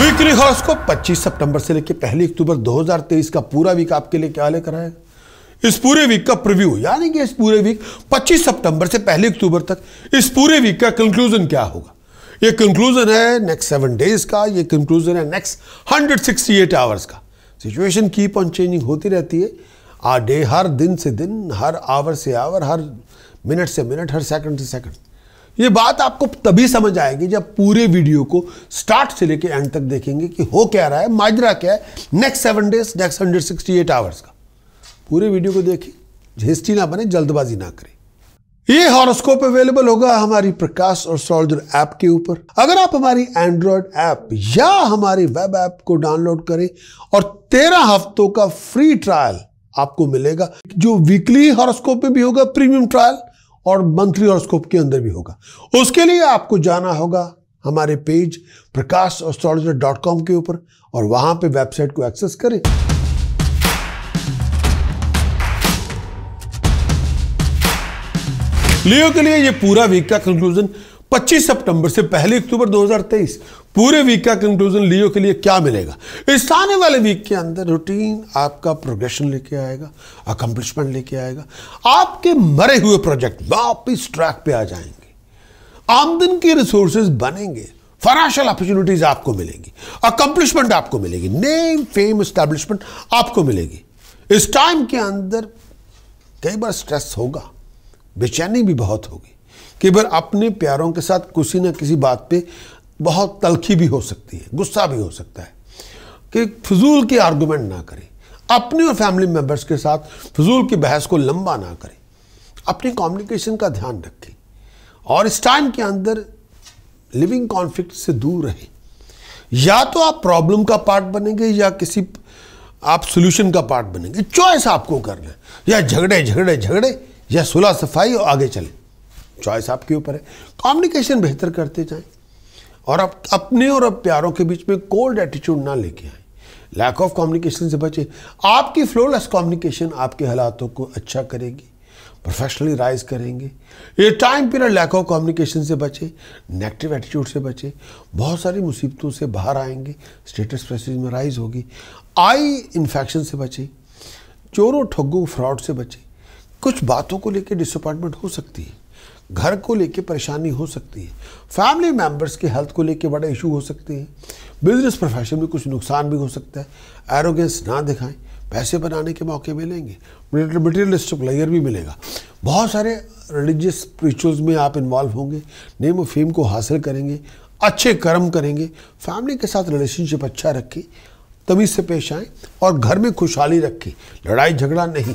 weekly horoscope 25 सितंबर से लेकर पहली अक्टूबर 2023 का पूरा वीक आपके लिए क्या लेकर आए इस पूरे वीक का प्रीव्यू यानी कि इस पूरे वीक 25 सितंबर से पहली अक्टूबर तक इस पूरे वीक का कंक्लूजन क्या होगा ये कंक्लूजन है नेक्स्ट सेवन डेज का ये कंक्लूजन है नेक्स्ट एट आवर्स का सिचुएशन कीप ऑन चेंजिंग होती रहती है आ डे हर दिन से दिन हर आवर से आवर हर मिनट से मिनट हर सेकंड से सेकंड ये बात आपको तभी समझ आएगी जब पूरे वीडियो को स्टार्ट से लेकर एंड तक देखेंगे कि हो क्या रहा है माजरा क्या है next seven days next hundred sixty eight hours का पूरे वीडियो को देखें हिस्ट्री ना बने जल्दबाजी ना करें ये हॉरोस्कोप अवेलेबल होगा हमारी प्रकाश और सोल्जर ऐप के ऊपर अगर आप हमारी एंड्रॉयड ऐप या हमारी वेब ऐप को डाउनलोड करें और तेरह हफ्तों का फ्री ट्रायल आपको मिलेगा जो वीकली हॉरोस्कोप में भी होगा प्रीमियम ट्रायल और मंथली हॉरोस्कोप के अंदर भी होगा उसके लिए आपको जाना होगा हमारे page Prakash astrologer dot com के ऊपर और वहां पे वेबसाइट को एक्सेस करें लियो के लिए ये पूरा वीक का कंक्लूजन 25 सितंबर से पहले अक्टूबर 2023 पूरे वीक का कंक्लूजन लियो के लिए क्या मिलेगा इस आने वाले वीक के अंदर रूटीन आपका प्रोग्रेशन लेके आएगा अकम्पलिशमेंट लेके आएगा आपके मरे हुए प्रोजेक्ट वापिस ट्रैक पे आ जाएंगे आमदन के रिसोर्सेज बनेंगे फाइनेंशियल अपॉर्चुनिटीज आपको मिलेंगी अकम्पलिशमेंट आपको मिलेगी नेम फेम स्टैब्लिशमेंट आपको मिलेगी इस टाइम के अंदर कई बार स्ट्रेस होगा बेचैनी भी बहुत होगी कई बार अपने प्यारों के साथ किसी न किसी बात पे बहुत तलखी भी हो सकती है गुस्सा भी हो सकता है कि फजूल की आर्गूमेंट ना करें अपने और फैमिली मेम्बर्स के साथ फजूल की बहस को लंबा ना करें अपनी कम्युनिकेशन का ध्यान रखें और इस टाइम के अंदर लिविंग कॉन्फ्लिक्ट से दूर रहें या तो आप प्रॉब्लम का पार्ट बनेंगे या किसी आप सोल्यूशन का पार्ट बनेंगे चॉइस आपको करना है या झगड़े झगड़े झगड़े या सुलह सफाई और आगे चलें चॉइस आपके ऊपर है कम्युनिकेशन बेहतर करते जाए और आप अपने और अब प्यारों के बीच में कोल्ड एटीट्यूड ना लेके आए लैक ऑफ कम्युनिकेशन से बचे आपकी फ्लोलेस कम्युनिकेशन आपके हालातों को अच्छा करेगी प्रोफेशनली राइज करेंगे ये time period lack of communication से बचे नेगेटिव एटीट्यूड से बचे बहुत सारी मुसीबतों से बाहर आएंगे स्टेटस प्रेसिस में राइज होगी आई इन्फेक्शन से बचे चोरों ठगों फ्रॉड से बचे कुछ बातों को लेकर डिसअपॉइंटमेंट हो सकती है घर को लेके परेशानी हो सकती है फैमिली मेंबर्स के हेल्थ को लेके बड़े इशू हो सकते हैं बिजनेस प्रोफेशन में कुछ नुकसान भी हो सकता है एरोगेंस ना दिखाएं पैसे बनाने के मौके मिलेंगे मटेरियलिस्टिक लेयर भी मिलेगा बहुत सारे रिलीजियस स्परिचुअल्स में आप इन्वॉल्व होंगे नेम ऑफ फेम को हासिल करेंगे अच्छे कर्म करेंगे फैमिली के साथ रिलेशनशिप अच्छा रखें तभी से पेश आएँ और घर में खुशहाली रखें लड़ाई झगड़ा नहीं